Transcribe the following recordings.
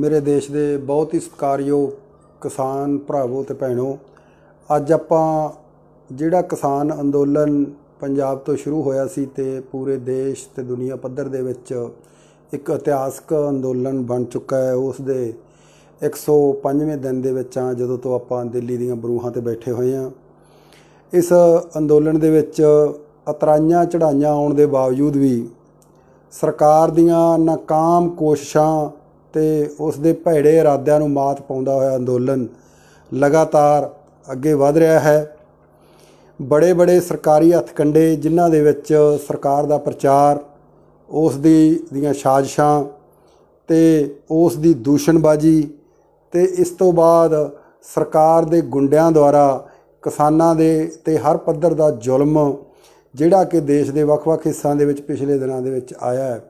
ਮੇਰੇ ਦੇਸ਼ ਦੇ ਬਹੁਤ ਹੀ ਸਤਿਕਾਰਯੋਗ ਕਿਸਾਨ ਭਰਾਵੋ ਤੇ ਭੈਣੋ ਅੱਜ ਆਪਾਂ ਜਿਹੜਾ ਕਿਸਾਨ ਅੰਦੋਲਨ ਪੰਜਾਬ ਤੋਂ ਸ਼ੁਰੂ ਹੋਇਆ ਸੀ ਤੇ ਪੂਰੇ ਦੇਸ਼ ਤੇ ਦੁਨੀਆ ਪੱਧਰ ਦੇ ਵਿੱਚ ਇੱਕ ਇਤਿਹਾਸਕ ਅੰਦੋਲਨ ਬਣ ਚੁੱਕਾ ਹੈ ਉਸ ਦੇ 105ਵੇਂ ਦਿਨ ਦੇ ਵਿੱਚ ਆ ਜਦੋਂ ਤੋਂ ਆਪਾਂ ਦਿੱਲੀ ਦੀਆਂ ਬਰੂਹਾਂ ਤੇ ਬੈਠੇ ਹੋਏ ਆ ਇਸ ਅੰਦੋਲਨ ਦੇ ਵਿੱਚ ਅਤਰਾਈਆਂ ਚੜਾਈਆਂ ਆਉਣ ਦੇ ਬਾਵਜੂਦ ਵੀ ਸਰਕਾਰ ਦੀਆਂ ਨਾਕਾਮ ਕੋਸ਼ਿਸ਼ਾਂ ਤੇ ਉਸ ਦੇ ਭੈੜੇ ਇਰਾਦਿਆਂ ਨੂੰ ਮਾਤ ਪਾਉਂਦਾ ਹੋਇਆ ਅੰਦੋਲਨ ਲਗਾਤਾਰ ਅੱਗੇ ਵਧ ਰਿਹਾ ਹੈ ਬੜੇ ਬੜੇ ਸਰਕਾਰੀ ਹੱਥਕੰਡੇ ਜਿਨ੍ਹਾਂ ਦੇ ਵਿੱਚ ਸਰਕਾਰ ਦਾ ਪ੍ਰਚਾਰ ਉਸ ਦੀ ਦੀਆਂ ਸਾਜ਼ਿਸ਼ਾਂ ਤੇ ਉਸ ਦੀ ਦੂਸ਼ਣਬਾਜ਼ੀ ਤੇ ਇਸ ਤੋਂ ਬਾਅਦ ਸਰਕਾਰ ਦੇ ਗੁੰਡਿਆਂ ਦੁਆਰਾ ਕਿਸਾਨਾਂ ਦੇ ਤੇ ਹਰ ਪੱਧਰ ਦਾ ਜ਼ੁਲਮ ਜਿਹੜਾ ਕਿ ਦੇਸ਼ ਦੇ ਵੱਖ-ਵੱਖ ਹਿੱਸਿਆਂ ਦੇ ਵਿੱਚ ਪਿਛਲੇ ਦਿਨਾਂ ਦੇ ਵਿੱਚ ਆਇਆ ਹੈ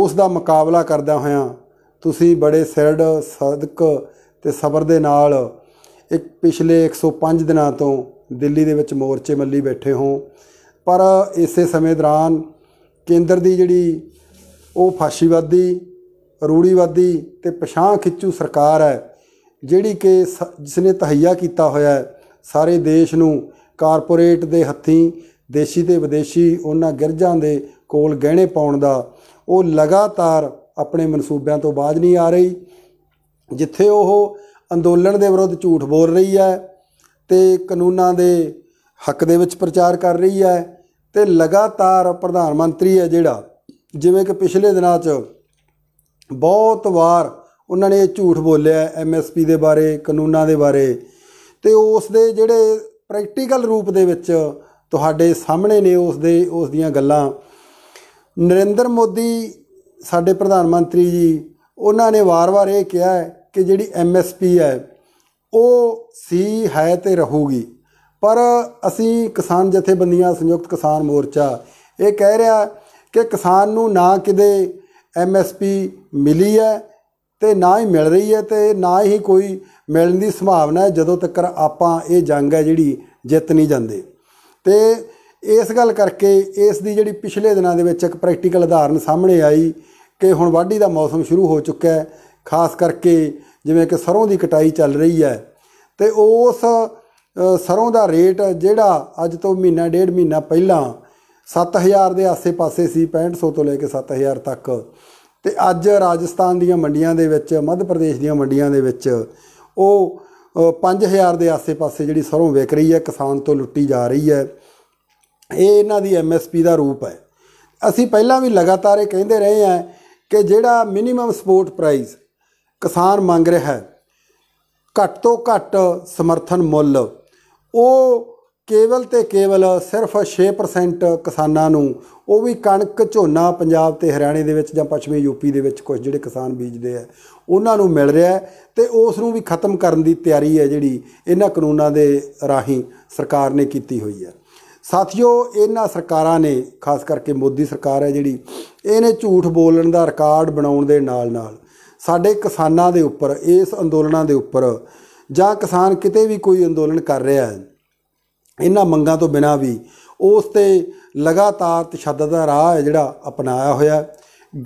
ਉਸ ਦਾ ਮੁਕਾਬਲਾ ਕਰਦਾ ਹੋਇਆ ਤੁਸੀਂ ਬੜੇ ਸਿਰਡ ਸਦਕ ਤੇ ਸਬਰ ਦੇ ਨਾਲ ਇੱਕ ਪਿਛਲੇ 105 ਦਿਨਾਂ ਤੋਂ ਦਿੱਲੀ ਦੇ ਵਿੱਚ ਮੋਰਚੇ ਮੱਲੀ ਬੈਠੇ ਹੋ ਪਰ ਇਸੇ ਸਮੇਂ ਦੌਰਾਨ ਕੇਂਦਰ ਦੀ ਜਿਹੜੀ ਉਹ ਫਾਸ਼ੀਵਾਦੀ ਰੂੜੀਵਾਦੀ ਤੇ ਪਛਾਂ ਖਿੱਚੂ ਸਰਕਾਰ ਹੈ ਜਿਹੜੀ ਕਿ ਜਿਸ ਨੇ ਤਹਈਆ ਕੀਤਾ ਹੋਇਆ ਸਾਰੇ ਦੇਸ਼ ਨੂੰ ਕਾਰਪੋਰੇਟ ਦੇ ਹੱਥੀਂ ਦੇਸ਼ੀ ਤੇ ਵਿਦੇਸ਼ੀ ਉਹਨਾਂ ਗਿਰਜਾਂ ਦੇ ਕੋਲ ਗਹਿਣੇ ਪਾਉਣ ਦਾ ਉਹ ਲਗਾਤਾਰ ਆਪਣੇ ਮਨਸੂਬਿਆਂ ਤੋਂ ਬਾਜ ਨਹੀਂ ਆ ਰਹੀ ਜਿੱਥੇ ਉਹ ਅੰਦੋਲਨ ਦੇ ਵਿਰੁੱਧ ਝੂਠ ਬੋਲ ਰਹੀ ਹੈ ਤੇ ਕਾਨੂੰਨਾਂ ਦੇ ਹੱਕ ਦੇ ਵਿੱਚ ਪ੍ਰਚਾਰ ਕਰ ਰਹੀ ਹੈ ਤੇ ਲਗਾਤਾਰ ਪ੍ਰਧਾਨ ਮੰਤਰੀ ਹੈ ਜਿਹੜਾ ਜਿਵੇਂ ਕਿ ਪਿਛਲੇ ਦਿਨਾਂ 'ਚ ਬਹੁਤ ਵਾਰ ਉਹਨਾਂ ਨੇ ਝੂਠ ਬੋਲਿਆ ਐਮਐਸਪੀ ਦੇ ਬਾਰੇ ਕਾਨੂੰਨਾਂ ਦੇ ਬਾਰੇ ਤੇ ਉਸ ਦੇ ਜਿਹੜੇ ਪ੍ਰੈਕਟੀਕਲ ਰੂਪ ਦੇ ਵਿੱਚ ਤੁਹਾਡੇ ਸਾਹਮਣੇ ਨੇ ਉਸ ਦੇ ਉਸ ਦੀਆਂ ਗੱਲਾਂ ਨਰਿੰਦਰ ਮੋਦੀ ਸਾਡੇ ਪ੍ਰਧਾਨ ਮੰਤਰੀ ਜੀ ਉਹਨਾਂ ਨੇ ਵਾਰ-ਵਾਰ ਇਹ ਕਿਹਾ ਹੈ ਕਿ ਜਿਹੜੀ ਐਮਐਸਪੀ ਹੈ ਉਹ ਸੀ ਹੈ ਤੇ ਰਹੂਗੀ ਪਰ ਅਸੀਂ ਕਿਸਾਨ ਜਥੇਬੰਦੀਆਂ ਸੰਯੁਕਤ ਕਿਸਾਨ ਮੋਰਚਾ ਇਹ ਕਹਿ ਰਿਹਾ ਕਿ ਕਿਸਾਨ ਨੂੰ ਨਾ ਕਿਤੇ ਐਮਐਸਪੀ ਮਿਲੀ ਹੈ ਤੇ ਨਾ ਹੀ ਮਿਲ ਰਹੀ ਹੈ ਤੇ ਨਾ ਹੀ ਕੋਈ ਮਿਲਣ ਦੀ ਸੰਭਾਵਨਾ ਹੈ ਜਦੋਂ ਤੱਕ ਆਪਾਂ ਇਹ ਜੰਗ ਹੈ ਜਿਹੜੀ ਜਿੱਤ ਨਹੀਂ ਜਾਂਦੇ ਤੇ ਇਸ ਗੱਲ ਕਰਕੇ ਇਸ ਦੀ ਜਿਹੜੀ ਪਿਛਲੇ ਦਿਨਾਂ ਦੇ ਵਿੱਚ ਇੱਕ ਪ੍ਰੈਕਟੀਕਲ ਉਦਾਹਰਨ ਸਾਹਮਣੇ ਆਈ ਕਿ ਹੁਣ ਵਾਢੀ ਦਾ ਮੌਸਮ ਸ਼ੁਰੂ ਹੋ ਚੁੱਕਾ ਹੈ ਖਾਸ ਕਰਕੇ ਜਿਵੇਂ ਕਿ ਸਰੋਂ ਦੀ ਕਟਾਈ ਚੱਲ ਰਹੀ ਹੈ ਤੇ ਉਸ ਸਰੋਂ ਦਾ ਰੇਟ ਜਿਹੜਾ ਅੱਜ ਤੋਂ ਮਹੀਨਾ ਡੇਢ ਮਹੀਨਾ ਪਹਿਲਾਂ 7000 ਦੇ ਆਸੇ-ਪਾਸੇ ਸੀ 6500 ਤੋਂ ਲੈ ਕੇ 7000 ਤੱਕ ਤੇ ਅੱਜ ਰਾਜਸਥਾਨ ਦੀਆਂ ਮੰਡੀਆਂ ਦੇ ਵਿੱਚ ਮੱਧ ਪ੍ਰਦੇਸ਼ ਦੀਆਂ ਮੰਡੀਆਂ ਦੇ ਵਿੱਚ ਉਹ 5000 ਦੇ ਆਸੇ-ਪਾਸੇ ਜਿਹੜੀ ਸਰੋਂ ਵਿਕ ਰਹੀ ਹੈ ਕਿਸਾਨ ਤੋਂ ਲੁੱਟੀ ਜਾ ਰਹੀ ਹੈ ਇਹ ਇਹਨਾਂ ਦੀ ਐਮਐਸਪੀ ਦਾ ਰੂਪ ਹੈ ਅਸੀਂ ਪਹਿਲਾਂ ਵੀ ਲਗਾਤਾਰ ਇਹ ਕਹਿੰਦੇ ਰਹੇ ਹਾਂ ਕਿ ਜਿਹੜਾ ਮਿਨੀਮਮ ਸਪੋਰਟ ਪ੍ਰਾਈਸ ਕਿਸਾਨ ਮੰਗ ਰਿਹਾ ਹੈ ਘੱਟ ਤੋਂ ਘੱਟ ਸਮਰਥਨ ਮੁੱਲ ਉਹ ਕੇਵਲ ਤੇ ਕੇਵਲ ਸਿਰਫ 6% ਕਿਸਾਨਾਂ ਨੂੰ ਉਹ ਵੀ ਕਣਕ ਝੋਨਾ ਪੰਜਾਬ ਤੇ ਹਰਿਆਣੇ ਦੇ ਵਿੱਚ ਜਾਂ ਪੱਛਮੀ ਯੂਪੀ ਦੇ ਵਿੱਚ ਕੁਝ ਜਿਹੜੇ ਕਿਸਾਨ ਬੀਜਦੇ ਆ ਉਹਨਾਂ ਨੂੰ ਮਿਲ ਰਿਹਾ ਤੇ ਉਸ ਨੂੰ ਵੀ ਖਤਮ ਕਰਨ ਦੀ ਤਿਆਰੀ ਹੈ ਜਿਹੜੀ ਇਹਨਾਂ ਕਾਨੂੰਨਾਂ ਦੇ ਰਾਹੀਂ ਸਰਕਾਰ ਨੇ ਕੀਤੀ ਹੋਈ ਹੈ ਸਾਥੀਓ ਇਹਨਾਂ ਸਰਕਾਰਾਂ ਨੇ ਖਾਸ ਕਰਕੇ ਮੋਦੀ ਸਰਕਾਰ ਹੈ ਜਿਹੜੀ ਇਹਨੇ ਝੂਠ ਬੋਲਣ ਦਾ ਰਿਕਾਰਡ ਬਣਾਉਣ ਦੇ ਨਾਲ-ਨਾਲ ਸਾਡੇ ਕਿਸਾਨਾਂ ਦੇ ਉੱਪਰ ਇਸ ਅੰਦੋਲਨਾਂ ਦੇ ਉੱਪਰ ਜਾਂ ਕਿਸਾਨ ਕਿਤੇ ਵੀ ਕੋਈ ਅੰਦੋਲਨ ਕਰ ਰਿਹਾ ਹੈ ਇਹਨਾਂ ਮੰਗਾਂ ਤੋਂ ਬਿਨਾ ਵੀ ਉਸ ਤੇ ਲਗਾਤਾਰ ਤਸ਼ੱਦਦ ਦਾ ਰਾਹ ਹੈ ਜਿਹੜਾ ਅਪਣਾਇਆ ਹੋਇਆ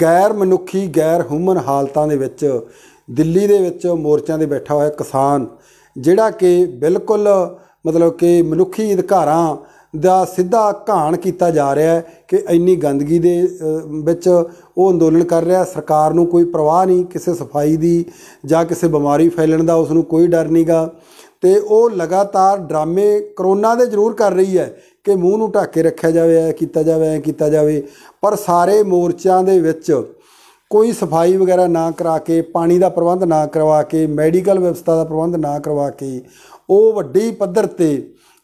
ਗੈਰ ਮਨੁੱਖੀ ਗੈਰ ਹਿਊਮਨ ਹਾਲਤਾਂ ਦੇ ਵਿੱਚ ਦਿੱਲੀ ਦੇ ਵਿੱਚ ਮੋਰਚਿਆਂ ਦੇ ਬੈਠਾ ਹੋਇਆ ਕਿਸਾਨ ਜਿਹੜਾ ਕਿ ਬਿਲਕੁਲ ਮਤਲਬ ਕਿ ਮਨੁੱਖੀ ਅਧਿਕਾਰਾਂ ਦਾ ਸਿੱਧਾ ਘਾਣ ਕੀਤਾ ਜਾ ਰਿਹਾ ਹੈ ਕਿ ਇੰਨੀ ਗੰਦਗੀ ਦੇ ਵਿੱਚ ਉਹ ਅੰਦੋਲਨ ਕਰ ਰਿਹਾ ਸਰਕਾਰ ਨੂੰ ਕੋਈ ਪਰਵਾਹ ਨਹੀਂ ਕਿਸੇ ਸਫਾਈ ਦੀ ਜਾਂ ਕਿਸੇ ਬਿਮਾਰੀ ਫੈਲਣ ਦਾ ਉਸ ਨੂੰ ਕੋਈ ਡਰ ਨਹੀਂਗਾ ਤੇ ਉਹ ਲਗਾਤਾਰ ਡਰਾਮੇ ਕਰੋਨਾ ਦੇ ਜ਼ਰੂਰ ਕਰ ਰਹੀ ਹੈ ਕਿ ਮੂੰਹ ਨੂੰ ਢੱਕ ਕੇ ਰੱਖਿਆ ਜਾਵੇ ਐ ਕੀਤਾ ਜਾਵੇ ਐ ਕੀਤਾ ਜਾਵੇ ਪਰ ਸਾਰੇ ਮੋਰਚਿਆਂ ਦੇ ਵਿੱਚ ਕੋਈ ਸਫਾਈ ਵਗੈਰਾ ਨਾ ਕਰਾ ਕੇ ਪਾਣੀ ਦਾ ਪ੍ਰਬੰਧ ਨਾ ਕਰਵਾ ਕੇ ਮੈਡੀਕਲ ਵਿਵਸਥਾ ਦਾ ਪ੍ਰਬੰਧ ਨਾ ਕਰਵਾ ਕੇ ਉਹ ਵੱਡੀ ਪੱਧਰ ਤੇ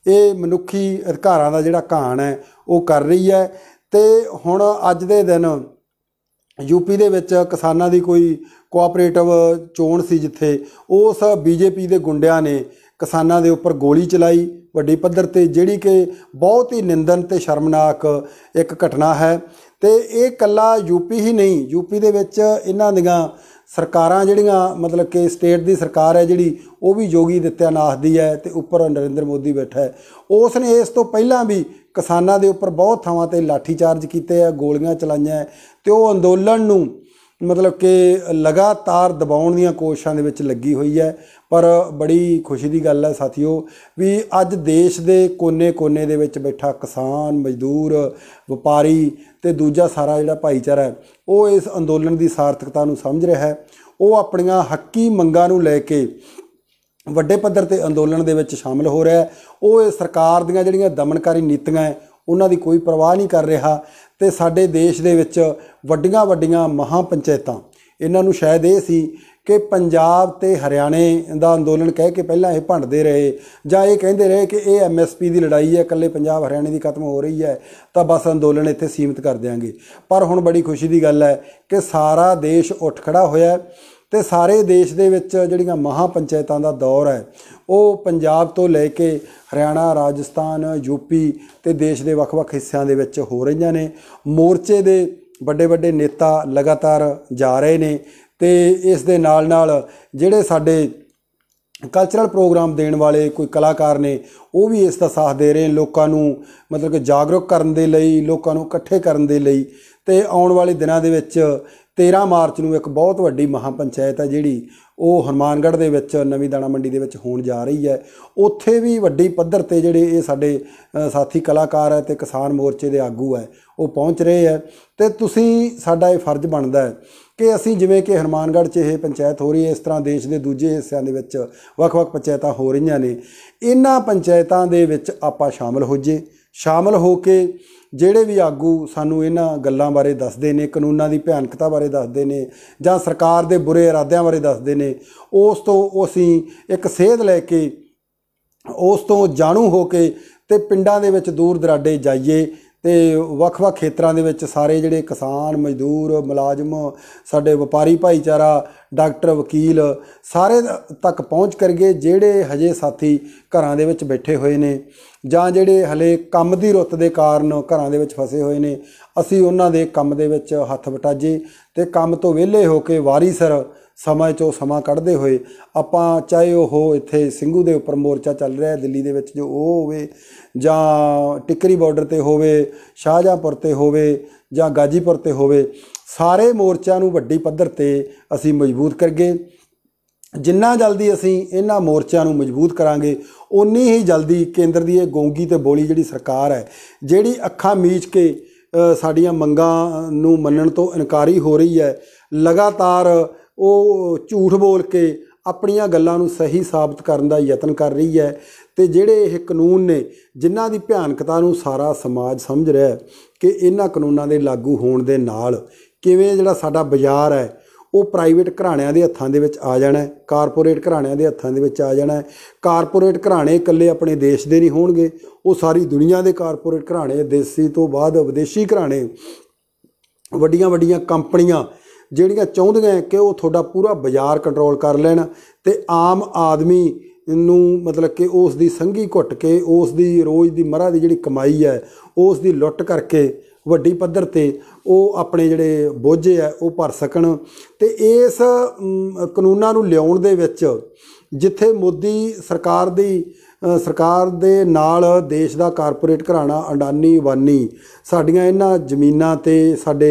ਇਹ ਮਨੁੱਖੀ ਅਧਿਕਾਰਾਂ ਦਾ ਜਿਹੜਾ ਘਾਣ ਹੈ ਉਹ ਕਰ ਰਹੀ ਹੈ ਤੇ ਹੁਣ ਅੱਜ ਦੇ ਦਿਨ ਯੂਪੀ ਦੇ ਵਿੱਚ ਕਿਸਾਨਾਂ ਦੀ ਕੋਈ ਕੋਆਪਰੇਟਿਵ ਚੋਣ ਸੀ ਜਿੱਥੇ ਉਸ ਬੀਜੇਪੀ ਦੇ ਗੁੰਡਿਆਂ ਨੇ ਕਿਸਾਨਾਂ ਦੇ ਉੱਪਰ ਗੋਲੀ ਚਲਾਈ ਵੱਡੀ ਪੱਧਰ ਤੇ ਜਿਹੜੀ ਕਿ ਬਹੁਤ ਹੀ ਨਿੰਦਨ ਤੇ ਸ਼ਰਮਨਾਕ ਇੱਕ ਘਟਨਾ ਹੈ ਤੇ ਇਹ ਕੱਲਾ ਯੂਪੀ ਹੀ ਨਹੀਂ ਯੂਪੀ ਦੇ ਵਿੱਚ ਇਹਨਾਂ ਦੀਆਂ ਸਰਕਾਰਾਂ ਜਿਹੜੀਆਂ ਮਤਲਬ ਕਿ ਸਟੇਟ ਦੀ ਸਰਕਾਰ ਹੈ ਜਿਹੜੀ ਉਹ ਵੀ ਦਿੱਤਿਆ ਨਾਸ ਦੀ ਹੈ ਤੇ ਉੱਪਰ ਨਰਿੰਦਰ ਮੋਦੀ ਬੈਠਾ ਹੈ ਉਸ ਨੇ ਇਸ ਤੋਂ ਪਹਿਲਾਂ ਵੀ ਕਿਸਾਨਾਂ ਦੇ ਉੱਪਰ ਬਹੁਤ ਥਾਵਾਂ ਤੇ ਲਾਠੀ ਚਾਰਜ ਕੀਤੇ ਆ ਗੋਲੀਆਂ ਚਲਾਈਆਂ ਤੇ ਉਹ ਅੰਦੋਲਨ ਨੂੰ ਮਤਲਬ ਕਿ ਲਗਾਤਾਰ ਦਬਾਉਣ ਦੀਆਂ ਕੋਸ਼ਿਸ਼ਾਂ ਦੇ ਵਿੱਚ ਲੱਗੀ ਹੋਈ ਹੈ ਪਰ ਬੜੀ ਖੁਸ਼ੀ ਦੀ ਗੱਲ ਹੈ ਸਾਥੀਓ ਵੀ ਅੱਜ ਦੇਸ਼ ਦੇ ਕੋਨੇ-ਕੋਨੇ ਦੇ ਵਿੱਚ ਬੈਠਾ ਕਿਸਾਨ, ਮਜ਼ਦੂਰ, ਵਪਾਰੀ ਤੇ ਦੂਜਾ ਸਾਰਾ ਜਿਹੜਾ ਭਾਈਚਾਰਾ ਹੈ ਉਹ ਇਸ ਅੰਦੋਲਨ ਦੀ ਸਾਰਥਕਤਾ ਨੂੰ ਸਮਝ ਰਿਹਾ ਹੈ ਉਹ ਆਪਣੀਆਂ ਹੱਕੀ ਮੰਗਾਂ ਨੂੰ ਲੈ ਕੇ ਵੱਡੇ ਪੱਧਰ ਤੇ ਅੰਦੋਲਨ ਦੇ ਵਿੱਚ ਸ਼ਾਮਲ ਹੋ ਰਿਹਾ ਹੈ ਉਹ ਇਹ ਸਰਕਾਰ ਦੀਆਂ ਜਿਹੜੀਆਂ ਦਮਨਕਾਰੀ ਨੀਤੀਆਂ ਉਹਨਾਂ ਦੀ ਕੋਈ ਪਰਵਾਹ ਨਹੀਂ ਕਰ ਰਿਹਾ ਤੇ ਸਾਡੇ ਦੇਸ਼ ਦੇ ਵਿੱਚ ਵੱਡੀਆਂ ਵੱਡੀਆਂ ਮਹਾ ਪੰਚਾਇਤਾਂ ਇਹਨਾਂ ਨੂੰ ਸ਼ਾਇਦ ਇਹ ਸੀ ਕਿ ਪੰਜਾਬ ਤੇ ਹਰਿਆਣੇ ਦਾ ਅੰਦੋਲਨ ਕਹਿ ਕੇ ਪਹਿਲਾਂ ਇਹ ਭੰਡਦੇ ਰਹੇ ਜਾਂ ਇਹ ਕਹਿੰਦੇ ਰਹੇ ਕਿ ਇਹ ਐਮਐਸਪੀ ਦੀ ਲੜਾਈ ਹੈ ਇਕੱਲੇ ਪੰਜਾਬ ਹਰਿਆਣੇ ਦੀ ਖਤਮ ਹੋ ਰਹੀ ਹੈ ਤਾਂ ਬਸ ਅੰਦੋਲਨ ਇੱਥੇ ਸੀਮਿਤ ਕਰ ਦੇਾਂਗੇ ਪਰ ਹੁਣ ਬੜੀ ਖੁਸ਼ੀ ਦੀ ਗੱਲ ਹੈ ਕਿ ਸਾਰਾ ਦੇਸ਼ ਉੱਠ ਖੜਾ ਹੋਇਆ ਹੈ ਤੇ ਸਾਰੇ ਦੇਸ਼ ਦੇ ਵਿੱਚ ਜਿਹੜੀਆਂ ਮਹਾ ਪੰਚਾਇਤਾਂ ਦਾ ਦੌਰ ਹੈ ਉਹ ਪੰਜਾਬ ਤੋਂ ਲੈ ਕੇ ਹਰਿਆਣਾ ਰਾਜਸਥਾਨ ਯੂਪੀ ਤੇ ਦੇਸ਼ ਦੇ ਵੱਖ-ਵੱਖ ਹਿੱਸਿਆਂ ਦੇ ਵਿੱਚ ਹੋ ਰਹੀਆਂ ਨੇ ਮੋਰਚੇ ਦੇ ਵੱਡੇ-ਵੱਡੇ ਨੇਤਾ ਲਗਾਤਾਰ ਜਾ ਰਹੇ ਨੇ ਤੇ ਇਸ ਦੇ ਨਾਲ-ਨਾਲ ਜਿਹੜੇ ਸਾਡੇ ਕਲਚਰਲ ਪ੍ਰੋਗਰਾਮ ਦੇਣ ਵਾਲੇ ਕੋਈ ਕਲਾਕਾਰ ਨੇ ਉਹ ਵੀ ਇਸ ਦਾ ਸਾਥ ਦੇ ਰਹੇ ਲੋਕਾਂ ਨੂੰ ਮਤਲਬ ਕਿ ਜਾਗਰੂਕ ਕਰਨ ਦੇ ਲਈ ਲੋਕਾਂ ਨੂੰ ਇਕੱਠੇ ਕਰਨ ਦੇ ਲਈ ਤੇ ਆਉਣ ਵਾਲੇ ਦਿਨਾਂ ਦੇ ਵਿੱਚ 13 ਮਾਰਚ ਨੂੰ ਇੱਕ ਬਹੁਤ ਵੱਡੀ ਮਹਾਪੰਚਾਇਤ ਹੈ ਜਿਹੜੀ ਉਹ ਹਰਮਾਨਗੜ੍ਹ ਦੇ ਵਿੱਚ ਨਵੀਂ ਦਾਣਾ ਮੰਡੀ ਦੇ ਵਿੱਚ ਹੋਣ ਜਾ ਰਹੀ ਹੈ ਉੱਥੇ ਵੀ ਵੱਡੀ ਪੱਧਰ ਤੇ ਜਿਹੜੇ ਇਹ ਸਾਡੇ ਸਾਥੀ ਕਲਾਕਾਰ ਹੈ ਤੇ ਕਿਸਾਨ ਮੋਰਚੇ ਦੇ ਆਗੂ ਹੈ ਉਹ ਪਹੁੰਚ ਰਹੇ ਹੈ ਤੇ ਤੁਸੀਂ ਸਾਡਾ ਇਹ ਫਰਜ਼ ਬਣਦਾ ਹੈ ਕਿ ਅਸੀਂ ਜਿਵੇਂ ਕਿ ਹਰਮਾਨਗੜ੍ਹ 'ਚ ਇਹ ਪੰਚਾਇਤ ਹੋ ਰਹੀ ਹੈ ਇਸ ਤਰ੍ਹਾਂ ਦੇਸ਼ ਦੇ ਦੂਜੇ ਹਿੱਸਿਆਂ ਦੇ ਵਿੱਚ ਵੱਖ-ਵੱਖ ਪੰਚਾਇਤਾਂ ਹੋ ਰਹੀਆਂ ਨੇ ਇਹਨਾਂ ਪੰਚਾਇਤਾਂ ਦੇ ਵਿੱਚ ਆਪਾਂ ਸ਼ਾਮਲ ਹੋ ਜੇ ਸ਼ਾਮਲ ਹੋ ਕੇ ਜਿਹੜੇ ਵੀ ਆਗੂ ਸਾਨੂੰ ਇਹਨਾਂ ਗੱਲਾਂ ਬਾਰੇ ਦੱਸਦੇ ਨੇ ਕਾਨੂੰਨਾਂ ਦੀ ਭਿਆਨਕਤਾ ਬਾਰੇ ਦੱਸਦੇ ਨੇ ਜਾਂ ਸਰਕਾਰ ਦੇ ਬੁਰੇ ਇਰਾਦਿਆਂ ਬਾਰੇ ਦੱਸਦੇ ਨੇ ਉਸ ਤੋਂ ਅਸੀਂ ਇੱਕ ਸੇਧ ਲੈ ਕੇ ਉਸ ਤੋਂ ਜਾਣੂ ਹੋ ਕੇ ਤੇ ਪਿੰਡਾਂ ਦੇ ਵਿੱਚ ਦੂਰ ਦਰਾਡੇ ਜਾਈਏ ਤੇ ਵੱਖ-ਵੱਖ ਖੇਤਰਾਂ ਦੇ ਵਿੱਚ ਸਾਰੇ ਜਿਹੜੇ ਕਿਸਾਨ ਮਜ਼ਦੂਰ ਮੁਲਾਜ਼ਮ ਸਾਡੇ ਵਪਾਰੀ ਭਾਈਚਾਰਾ ਡਾਕਟਰ ਵਕੀਲ ਸਾਰੇ ਤੱਕ ਪਹੁੰਚ ਕਰਗੇ ਜਿਹੜੇ ਹਜੇ ਸਾਥੀ ਘਰਾਂ ਦੇ ਵਿੱਚ ਬੈਠੇ ਹੋਏ ਨੇ ਜਾਂ ਜਿਹੜੇ ਹਲੇ ਕੰਮ ਦੀ ਰੁੱਤ ਦੇ ਕਾਰਨ ਘਰਾਂ ਦੇ ਵਿੱਚ ਫਸੇ ਹੋਏ ਨੇ ਅਸੀਂ ਉਹਨਾਂ ਦੇ ਕੰਮ ਦੇ ਵਿੱਚ ਹੱਥ ਵਟਾਜੇ ਤੇ ਕੰਮ ਤੋਂ ਵਿਹਲੇ ਹੋ ਕੇ ਵਾਰੀ ਸਰ ਸਮਾਂ ਚੋਂ ਸਮਾਂ ਕੱਢਦੇ ਹੋਏ ਆਪਾਂ ਚਾਹੇ ਉਹ ਇੱਥੇ ਸਿੰਘੂ ਦੇ ਉੱਪਰ ਮੋਰਚਾ ਚੱਲ ਰਿਹਾ ਦਿੱਲੀ ਦੇ ਵਿੱਚ ਜੋ ਉਹ ਹੋਵੇ ਜਾਂ ਟਿੱਕਰੀ ਬਾਰਡਰ ਤੇ ਹੋਵੇ ਸ਼ਾਹਜਹਾਂਪੁਰ ਤੇ ਹੋਵੇ ਜਾਂ ਗਾਜੀਪੁਰ ਤੇ ਹੋਵੇ ਸਾਰੇ ਮੋਰਚਿਆਂ ਨੂੰ ਵੱਡੀ ਪੱਧਰ ਤੇ ਅਸੀਂ ਮਜ਼ਬੂਤ ਕਰਗੇ ਜਿੰਨਾ ਜਲਦੀ ਅਸੀਂ ਇਹਨਾਂ ਮੋਰਚਿਆਂ ਨੂੰ ਮਜ਼ਬੂਤ ਕਰਾਂਗੇ ਉਨੀ ਹੀ ਜਲਦੀ ਕੇਂਦਰ ਦੀ ਇਹ ਗੋਂਗੀ ਤੇ ਬੋਲੀ ਜਿਹੜੀ ਸਰਕਾਰ ਹੈ ਜਿਹੜੀ ਅੱਖਾਂ ਮੀਚ ਕੇ ਸਾਡੀਆਂ ਮੰਗਾਂ ਨੂੰ ਮੰਨਣ ਤੋਂ ਇਨਕਾਰੀ ਹੋ ਰਹੀ ਹੈ ਲਗਾਤਾਰ ਉਹ ਝੂਠ ਬੋਲ ਕੇ ਆਪਣੀਆਂ ਗੱਲਾਂ ਨੂੰ ਸਹੀ ਸਾਬਤ ਕਰਨ ਦਾ ਯਤਨ ਕਰ ਰਹੀ ਹੈ ਤੇ ਜਿਹੜੇ ਇਹ ਕਾਨੂੰਨ ਨੇ ਜਿਨ੍ਹਾਂ ਦੀ ਭਿਆਨਕਤਾ ਨੂੰ ਸਾਰਾ ਸਮਾਜ ਸਮਝ ਰਿਹਾ ਹੈ ਕਿ ਇਹਨਾਂ ਕਾਨੂੰਨਾਂ ਦੇ ਲਾਗੂ ਹੋਣ ਦੇ ਨਾਲ ਕਿਵੇਂ ਜਿਹੜਾ ਸਾਡਾ ਬਾਜ਼ਾਰ ਹੈ ਉਹ ਪ੍ਰਾਈਵੇਟ ਘਰਾਣਿਆਂ ਦੇ ਹੱਥਾਂ ਦੇ ਵਿੱਚ ਆ ਜਾਣਾ ਹੈ ਕਾਰਪੋਰੇਟ ਘਰਾਣਿਆਂ ਦੇ ਹੱਥਾਂ ਦੇ ਵਿੱਚ ਆ ਜਾਣਾ ਹੈ ਕਾਰਪੋਰੇਟ ਘਰਾਣੇ ਇਕੱਲੇ ਆਪਣੇ ਦੇਸ਼ ਦੇ ਨਹੀਂ ਹੋਣਗੇ ਉਹ ਸਾਰੀ ਦੁਨੀਆ ਦੇ ਕਾਰਪੋਰੇਟ ਘਰਾਣੇ ਦੇਸੀ ਤੋਂ ਬਾਅਦ ਵਿਦੇਸ਼ੀ ਘਰਾਣੇ ਵੱਡੀਆਂ ਵੱਡੀਆਂ ਕੰਪਨੀਆਂ ਜਿਹੜੀਆਂ ਚਾਹੁੰਦੀਆਂ ਕਿ ਉਹ ਤੁਹਾਡਾ ਪੂਰਾ ਬਾਜ਼ਾਰ ਕੰਟਰੋਲ ਕਰ ਲੈਣ ਤੇ ਆਮ ਆਦਮੀ ਨੂੰ ਮਤਲਬ ਕਿ ਉਸ ਦੀ ਸੰਗੀ ਘੁੱਟ ਕੇ ਉਸ ਦੀ ਰੋਜ਼ ਦੀ ਮਰਾ ਦੀ ਜਿਹੜੀ ਕਮਾਈ ਹੈ ਉਸ ਦੀ ਲੁੱਟ ਕਰਕੇ ਵੱਡੀ ਪੱਧਰ ਤੇ ਉਹ ਆਪਣੇ ਜਿਹੜੇ ਬੋਝੇ ਆ ਉਹ ਭਰ ਸਕਣ ਤੇ ਇਸ ਕਾਨੂੰਨਾਂ ਨੂੰ ਲਿਆਉਣ ਦੇ ਵਿੱਚ ਜਿੱਥੇ ਮੋਦੀ ਸਰਕਾਰ ਦੀ ਸਰਕਾਰ ਦੇ ਨਾਲ ਦੇਸ਼ ਦਾ ਕਾਰਪੋਰੇਟ ਘਰਾਣਾ ਅੰਡਾਨੀ ਵਾਨੀ ਸਾਡੀਆਂ ਇਹਨਾਂ ਜ਼ਮੀਨਾਂ ਤੇ ਸਾਡੇ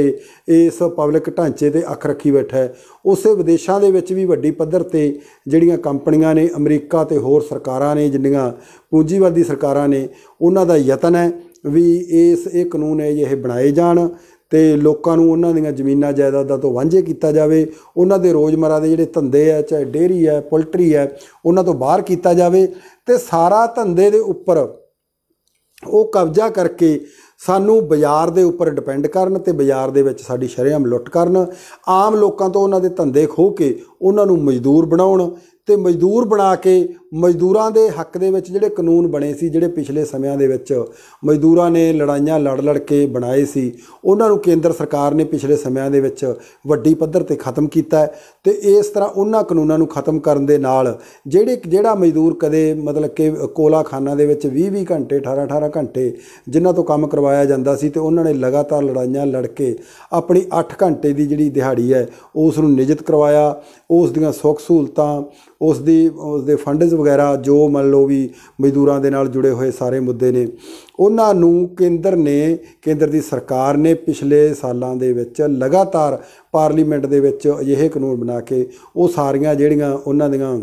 ਇਸ ਪਬਲਿਕ ਢਾਂਚੇ ਤੇ ਅੱਖ ਰੱਖੀ ਬੈਠਾ ਹੈ ਉਸੇ ਵਿਦੇਸ਼ਾਂ ਦੇ ਵਿੱਚ ਵੀ ਵੱਡੀ ਪੱਧਰ ਤੇ ਜਿਹੜੀਆਂ ਕੰਪਨੀਆਂ ਨੇ ਅਮਰੀਕਾ ਤੇ ਹੋਰ ਸਰਕਾਰਾਂ ਨੇ ਜਿੰਨੀਆਂ ਪੂੰਜੀਵਾਦੀ ਸਰਕਾਰਾਂ ਨੇ ਉਹਨਾਂ ਦਾ ਯਤਨ ਹੈ ਵੀ ਇਸ ਇਹ ਕਾਨੂੰਨ ਹੈ ਇਹ ਬਣਾਏ ਜਾਣ ਤੇ ਲੋਕਾਂ ਨੂੰ ਉਹਨਾਂ ਦੀਆਂ ਜ਼ਮੀਨਾਂ ਜਾਇਦਾਦਾਂ ਤੋਂ ਵਾਂਝੇ ਕੀਤਾ ਜਾਵੇ ਉਹਨਾਂ ਦੇ ਰੋਜ਼ਮਰਾ ਦੇ ਜਿਹੜੇ ਧੰਦੇ ਆ ਚਾਹੇ ਡੇਰੀ ਆ ਪੋਲਟਰੀ ਆ ਉਹਨਾਂ ਤੋਂ ਬਾਹਰ ਕੀਤਾ ਜਾਵੇ ਤੇ ਸਾਰਾ ਧੰਦੇ ਦੇ ਉੱਪਰ ਉਹ ਕਬਜ਼ਾ ਕਰਕੇ ਸਾਨੂੰ ਬਾਜ਼ਾਰ ਦੇ ਉੱਪਰ ਡਿਪੈਂਡ ਕਰਨ ਤੇ ਬਾਜ਼ਾਰ ਦੇ ਵਿੱਚ ਸਾਡੀ ਸ਼ਰੇਆਮ ਲੁੱਟ ਕਰਨ ਆਮ ਲੋਕਾਂ ਤੋਂ ਉਹਨਾਂ ਦੇ ਧੰਦੇ ਖੋਹ ਕੇ ਉਹਨਾਂ ਨੂੰ ਮਜ਼ਦੂਰ ਬਣਾਉਣ ਤੇ ਮਜ਼ਦੂਰ ਬਣਾ ਕੇ ਮਜ਼ਦੂਰਾਂ ਦੇ ਹੱਕ ਦੇ ਵਿੱਚ ਜਿਹੜੇ ਕਾਨੂੰਨ ਬਣੇ ਸੀ ਜਿਹੜੇ ਪਿਛਲੇ ਸਮਿਆਂ ਦੇ ਵਿੱਚ ਮਜ਼ਦੂਰਾਂ ਨੇ ਲੜਾਈਆਂ ਲੜ ਲੜ ਕੇ ਬਣਾਏ ਸੀ ਉਹਨਾਂ ਨੂੰ ਕੇਂਦਰ ਸਰਕਾਰ ਨੇ ਪਿਛਲੇ ਸਮਿਆਂ ਦੇ ਵਿੱਚ ਵੱਡੀ ਪੱਧਰ ਤੇ ਖਤਮ ਕੀਤਾ ਤੇ ਇਸ ਤਰ੍ਹਾਂ ਉਹਨਾਂ ਕਾਨੂੰਨਾਂ ਨੂੰ ਖਤਮ ਕਰਨ ਦੇ ਨਾਲ ਜਿਹੜੇ ਜਿਹੜਾ ਮਜ਼ਦੂਰ ਕਦੇ ਮਤਲਬ ਕਿ ਕੋਲਾ ਖਾਨਾ ਦੇ ਵਿੱਚ 20-20 ਘੰਟੇ 18-18 ਘੰਟੇ ਜਿਨ੍ਹਾਂ ਤੋਂ ਕੰਮ ਕਰਵਾਇਆ ਜਾਂਦਾ ਸੀ ਤੇ ਉਹਨਾਂ ਨੇ ਲਗਾਤਾਰ ਲੜਾਈਆਂ ਲੜ ਕੇ ਆਪਣੀ 8 ਘੰਟੇ ਦੀ ਜਿਹੜੀ ਦਿਹਾੜੀ ਹੈ ਉਸ ਨੂੰ ਨਿਯਤ ਕਰਵਾਇਆ ਉਸ ਦੀਆਂ ਸੁੱਖ ਸਹੂਲਤਾਂ ਉਸ ਦੀ ਉਸ ਦੇ ਫੰਡਸ ਵਗੈਰਾ ਜੋ ਮੰਨ ਲਓ ਵੀ ਮਜ਼ਦੂਰਾਂ ਦੇ ਨਾਲ ਜੁੜੇ ਹੋਏ ਸਾਰੇ ਮੁੱਦੇ ਨੇ ਉਹਨਾਂ ਨੂੰ ਕੇਂਦਰ ਨੇ ਕੇਂਦਰ ਦੀ ਸਰਕਾਰ ਨੇ ਪਿਛਲੇ ਸਾਲਾਂ ਦੇ ਵਿੱਚ ਲਗਾਤਾਰ ਪਾਰਲੀਮੈਂਟ ਦੇ ਵਿੱਚ ਅਜਿਹੇ ਕਾਨੂੰਨ ਬਣਾ ਕੇ ਉਹ ਸਾਰੀਆਂ ਜਿਹੜੀਆਂ ਉਹਨਾਂ ਦੀਆਂ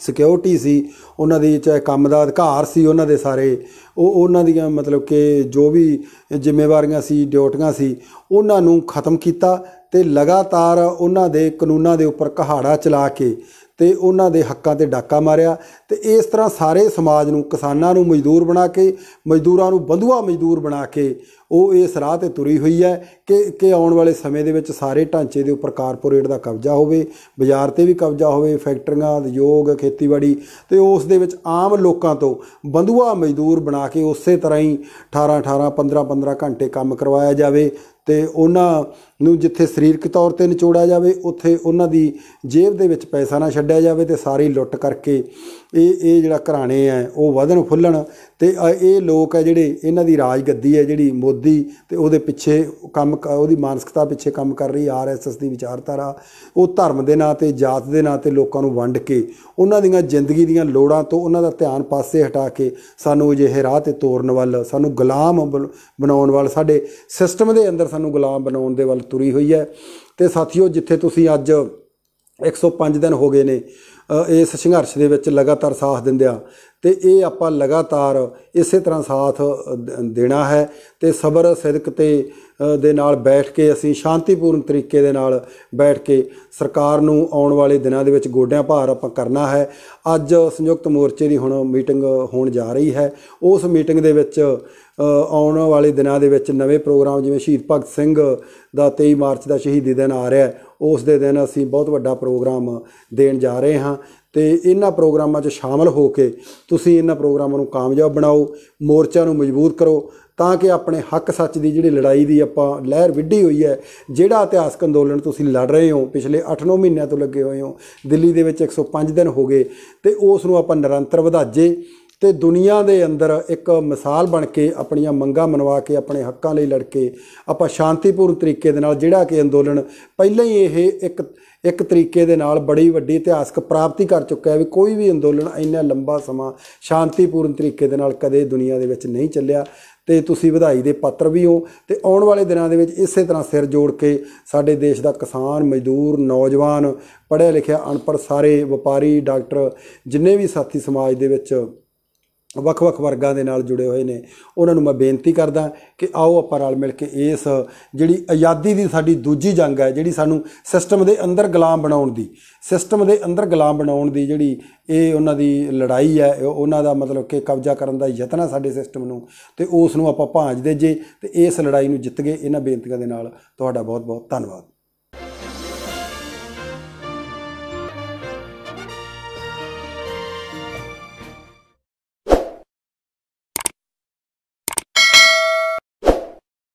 ਸਿਕਿਉਰਿਟੀ ਸੀ ਉਹਨਾਂ ਦੀ ਚਾਹੇ ਕੰਮ ਦਾ ਅਧਿਕਾਰ ਸੀ ਉਹਨਾਂ ਦੇ ਸਾਰੇ ਉਹ ਉਹਨਾਂ ਦੀਆਂ ਮਤਲਬ ਕਿ ਜੋ ਵੀ ਜ਼ਿੰਮੇਵਾਰੀਆਂ ਸੀ ਡਿਊਟੀਆਂ ਸੀ ਉਹਨਾਂ ਨੂੰ ਖਤਮ ਕੀਤਾ ਤੇ ਲਗਾਤਾਰ ਉਹਨਾਂ ਦੇ ਕਾਨੂੰਨਾਂ ਦੇ ਉੱਪਰ ਕਹਾੜਾ ਚਲਾ ਕੇ ਤੇ ਉਹਨਾਂ ਦੇ ਹੱਕਾਂ ਤੇ ਡਾਕਾ ਮਾਰਿਆ ਤੇ ਇਸ ਤਰ੍ਹਾਂ ਸਾਰੇ ਸਮਾਜ ਨੂੰ ਕਿਸਾਨਾਂ ਨੂੰ ਮਜ਼ਦੂਰ ਬਣਾ ਕੇ ਮਜ਼ਦੂਰਾਂ ਨੂੰ ਬੰਧੂਆ ਮਜ਼ਦੂਰ ਬਣਾ ਕੇ ਉਹ ਇਸ ਰਾਹ ਤੇ ਤੁਰੀ ਹੋਈ ਹੈ ਕਿ ਕਿ ਆਉਣ ਵਾਲੇ ਸਮੇਂ ਦੇ ਵਿੱਚ ਸਾਰੇ ਢਾਂਚੇ ਦੇ ਉੱਪਰ ਕਾਰਪੋਰੇਟ ਦਾ ਕਬਜ਼ਾ ਹੋਵੇ ਬਾਜ਼ਾਰ ਤੇ ਵੀ ਕਬਜ਼ਾ ਹੋਵੇ ਫੈਕਟਰੀਆਂ ਉਦਯੋਗ ਖੇਤੀਬਾੜੀ ਤੇ ਉਸ ਦੇ ਵਿੱਚ ਆਮ ਲੋਕਾਂ ਤੋਂ ਬੰਦੂਆ ਮਜ਼ਦੂਰ ਬਣਾ ਕੇ ਉਸੇ ਤਰ੍ਹਾਂ ਹੀ 18 18 15 15 ਘੰਟੇ ਕੰਮ ਕਰਵਾਇਆ ਜਾਵੇ ਤੇ ਉਹਨਾਂ ਨੂੰ ਜਿੱਥੇ ਸਰੀਰਕ ਤੌਰ ਤੇ ਨਿਚੋੜਿਆ ਜਾਵੇ ਉੱਥੇ ਉਹਨਾਂ ਦੀ ਜੇਬ ਦੇ ਵਿੱਚ ਪੈਸਾ ਨਾ ਛੱਡਿਆ ਜਾਵੇ ਤੇ ਸਾਰੀ ਲੁੱਟ ਕਰਕੇ ਇਹ ਇਹ ਜਿਹੜਾ ਘਰਾਣੇ ਆ ਉਹ ਵਧਣ ਫੁੱਲਣ ਤੇ ਇਹ ਲੋਕ ਆ ਜਿਹੜੇ ਇਹਨਾਂ ਦੀ ਰਾਜਗੱਦੀ ਹੈ ਜਿਹੜੀ ਮੋਦੀ ਤੇ ਉਹਦੇ ਪਿੱਛੇ ਕੰਮ ਉਹਦੀ ਮਾਨਸਿਕਤਾ ਪਿੱਛੇ ਕੰਮ ਕਰ ਰਹੀ ਆਰਐਸਐਸ ਦੀ ਵਿਚਾਰਧਾਰਾ ਉਹ ਧਰਮ ਦੇ ਨਾਂ ਤੇ ਜਾਤ ਦੇ ਨਾਂ ਤੇ ਲੋਕਾਂ ਨੂੰ ਵੰਡ ਕੇ ਉਹਨਾਂ ਦੀਆਂ ਜ਼ਿੰਦਗੀ ਦੀਆਂ ਲੋੜਾਂ ਤੋਂ ਉਹਨਾਂ ਦਾ ਧਿਆਨ ਪਾਸੇ ਹਟਾ ਕੇ ਸਾਨੂੰ ਅਜਿਹੇ ਰਾਹ ਤੇ ਤੋਰਨ ਵੱਲ ਸਾਨੂੰ ਗੁਲਾਮ ਬਣਾਉਣ ਵੱਲ ਸਾਡੇ ਸਿਸਟਮ ਦੇ ਅੰਦਰ ਸਾਨੂੰ ਗੁਲਾਮ ਬਣਾਉਣ ਦੇ ਵੱਲ ਤੁਰੀ ਹੋਈ ਹੈ ਤੇ ਸਾਥੀਓ ਜਿੱਥੇ ਤੁਸੀਂ ਅੱਜ 105 ਦਿਨ ਹੋ ਗਏ ਨੇ ਇਸ ਸੰਘਰਸ਼ ਦੇ ਵਿੱਚ ਲਗਾਤਾਰ ਸਾਥ ਦਿੰਦਿਆਂ ਤੇ ਇਹ ਆਪਾਂ ਲਗਾਤਾਰ ਇਸੇ ਤਰ੍ਹਾਂ ਸਾਥ ਦੇਣਾ ਹੈ ਤੇ ਸਬਰ ਸਿਦਕ ਤੇ ਦੇ ਨਾਲ ਬੈਠ ਕੇ ਅਸੀਂ ਸ਼ਾਂਤੀਪੂਰਨ ਤਰੀਕੇ ਦੇ ਨਾਲ ਬੈਠ ਕੇ ਸਰਕਾਰ ਨੂੰ ਆਉਣ ਵਾਲੇ ਦਿਨਾਂ ਦੇ ਵਿੱਚ ਗੋਡਿਆਂ ਭਾਰ ਆਪਾਂ ਕਰਨਾ ਹੈ ਅੱਜ ਸੰਯੁਕਤ ਮੋਰਚੇ ਦੀ ਹੁਣ ਮੀਟਿੰਗ ਹੋਣ ਜਾ ਰਹੀ ਹੈ ਉਸ ਮੀਟਿੰਗ ਦੇ ਵਿੱਚ ਆਉਣ ਵਾਲੇ ਦਿਨਾਂ ਦੇ ਵਿੱਚ ਨਵੇਂ ਪ੍ਰੋਗਰਾਮ ਜਿਵੇਂ ਸ਼ਹੀਦ ਭਗਤ ਸਿੰਘ ਦਾ 23 ਮਾਰਚ ਦਾ ਸ਼ਹੀਦੀ ਦਿਨ ਆ ਰਿਹਾ ਹੈ ਉਸ ਦੇ ਦਿਨ ਅਸੀਂ ਬਹੁਤ ਵੱਡਾ ਪ੍ਰੋਗਰਾਮ ਦੇਣ ਜਾ ਰਹੇ ਹਾਂ ਤੇ ਇਹਨਾਂ ਪ੍ਰੋਗਰਾਮਾਂ 'ਚ ਸ਼ਾਮਲ ਹੋ ਕੇ ਤੁਸੀਂ ਇਹਨਾਂ ਪ੍ਰੋਗਰਾਮਾਂ ਨੂੰ ਕਾਮਯਾਬ ਬਣਾਓ ਮੋਰਚਾ ਨੂੰ ਮਜ਼ਬੂਤ ਕਰੋ ਤਾਂ ਕਿ ਆਪਣੇ ਹੱਕ ਸੱਚ ਦੀ ਜਿਹੜੀ ਲੜਾਈ ਦੀ ਆਪਾਂ ਲਹਿਰ ਵਿੱਢੀ ਹੋਈ ਹੈ ਜਿਹੜਾ ਇਤਿਹਾਸਕ ਅੰਦੋਲਨ ਤੁਸੀਂ ਲੜ ਰਹੇ ਹੋ ਪਿਛਲੇ 8-9 ਮਹੀਨਿਆਂ ਤੋਂ ਲੱਗੇ ਹੋਏ ਹੋ ਦਿੱਲੀ ਦੇ ਵਿੱਚ 105 ਦਿਨ ਹੋ ਗਏ ਤੇ ਉਸ ਨੂੰ ਆਪਾਂ ਨਿਰੰਤਰ ਵਧਾਜੇ ਤੇ ਦੁਨੀਆ ਦੇ ਅੰਦਰ ਇੱਕ ਮਿਸਾਲ ਬਣ ਕੇ ਆਪਣੀਆਂ ਮੰਗਾਂ ਮਨਵਾ ਕੇ ਆਪਣੇ ਹੱਕਾਂ ਲਈ ਲੜ ਕੇ ਆਪਾਂ ਸ਼ਾਂਤੀਪੂਰਨ ਤਰੀਕੇ ਦੇ ਨਾਲ ਜਿਹੜਾ ਕਿ ਅੰਦੋਲਨ ਪਹਿਲਾਂ ਹੀ ਇਹ ਇੱਕ ਇੱਕ ਤਰੀਕੇ ਦੇ ਨਾਲ ਬੜੀ ਵੱਡੀ ਇਤਿਹਾਸਕ ਪ੍ਰਾਪਤੀ ਕਰ ਚੁੱਕਾ ਹੈ ਵੀ ਕੋਈ ਵੀ ਅੰਦੋਲਨ ਇੰਨਾ ਲੰਬਾ ਸਮਾਂ ਸ਼ਾਂਤੀਪੂਰਨ ਤਰੀਕੇ ਦੇ ਨਾਲ ਕਦੇ ਦੁਨੀਆ ਦੇ ਵਿੱਚ ਨਹੀਂ ਚੱਲਿਆ ਤੇ ਤੁਸੀਂ ਵਧਾਈ ਦੇ ਪਾਤਰ ਵੀ ਹੋ ਤੇ ਆਉਣ ਵਾਲੇ ਦਿਨਾਂ ਦੇ ਵਿੱਚ ਇਸੇ ਤਰ੍ਹਾਂ ਸਿਰ ਜੋੜ ਕੇ ਸਾਡੇ ਦੇਸ਼ ਦਾ ਕਿਸਾਨ ਮਜ਼ਦੂਰ ਨੌਜਵਾਨ ਪੜ੍ਹਿਆ ਲਿਖਿਆ ਅਨਪੜ੍ਹ ਸਾਰੇ ਵਪਾਰੀ ਡਾਕਟਰ ਜਿੰਨੇ ਵੀ ਸਾਥੀ ਸਮਾਜ ਦੇ ਵਿੱਚ ਵੱਖ-ਵੱਖ ਵਰਗਾਂ ਦੇ ਨਾਲ ਜੁੜੇ ਹੋਏ ਨੇ ਉਹਨਾਂ ਨੂੰ ਮੈਂ ਬੇਨਤੀ ਕਰਦਾ ਕਿ ਆਓ ਆਪਾਂ ਨਾਲ ਮਿਲ ਕੇ ਇਸ ਜਿਹੜੀ ਆਜ਼ਾਦੀ ਦੀ ਸਾਡੀ ਦੂਜੀ ਜੰਗ ਹੈ ਜਿਹੜੀ ਸਾਨੂੰ ਸਿਸਟਮ ਦੇ ਅੰਦਰ ਗੁਲਾਮ ਬਣਾਉਣ ਦੀ ਸਿਸਟਮ ਦੇ ਅੰਦਰ ਗੁਲਾਮ ਬਣਾਉਣ ਦੀ ਜਿਹੜੀ ਇਹ ਉਹਨਾਂ ਦੀ ਲੜਾਈ ਹੈ ਉਹਨਾਂ ਦਾ ਮਤਲਬ ਕਿ ਕਬਜ਼ਾ ਕਰਨ ਦਾ ਯਤਨ ਹੈ ਸਾਡੇ ਸਿਸਟਮ ਨੂੰ ਤੇ ਉਸ ਨੂੰ ਆਪਾਂ ਭਾਂਜ ਦੇ ਜੇ ਤੇ ਇਸ ਲੜਾਈ ਨੂੰ ਜਿੱਤ ਗਏ ਇਹਨਾਂ ਬੇਨਤੀਆਂ ਦੇ ਨਾਲ ਤੁਹਾਡਾ ਬਹੁਤ-ਬਹੁਤ ਧੰਨਵਾਦ